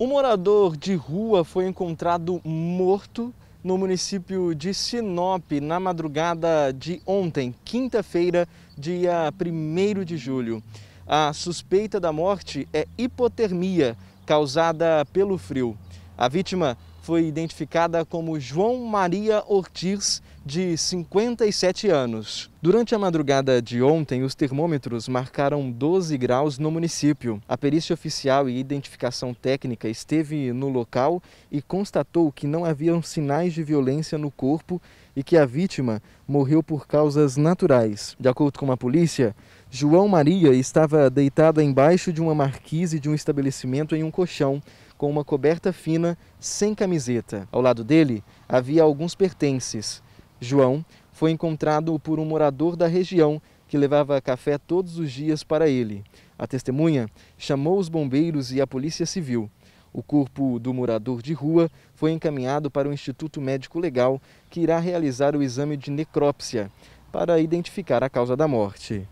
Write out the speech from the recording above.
Um morador de rua foi encontrado morto no município de Sinop na madrugada de ontem, quinta-feira, dia 1 de julho. A suspeita da morte é hipotermia causada pelo frio. A vítima foi identificada como João Maria Ortiz, de 57 anos. Durante a madrugada de ontem, os termômetros marcaram 12 graus no município. A perícia oficial e identificação técnica esteve no local e constatou que não haviam sinais de violência no corpo e que a vítima morreu por causas naturais. De acordo com a polícia, João Maria estava deitado embaixo de uma marquise de um estabelecimento em um colchão, com uma coberta fina, sem camiseta. Ao lado dele havia alguns pertences João foi encontrado por um morador da região que levava café todos os dias para ele. A testemunha chamou os bombeiros e a polícia civil. O corpo do morador de rua foi encaminhado para o Instituto Médico Legal, que irá realizar o exame de necrópsia para identificar a causa da morte.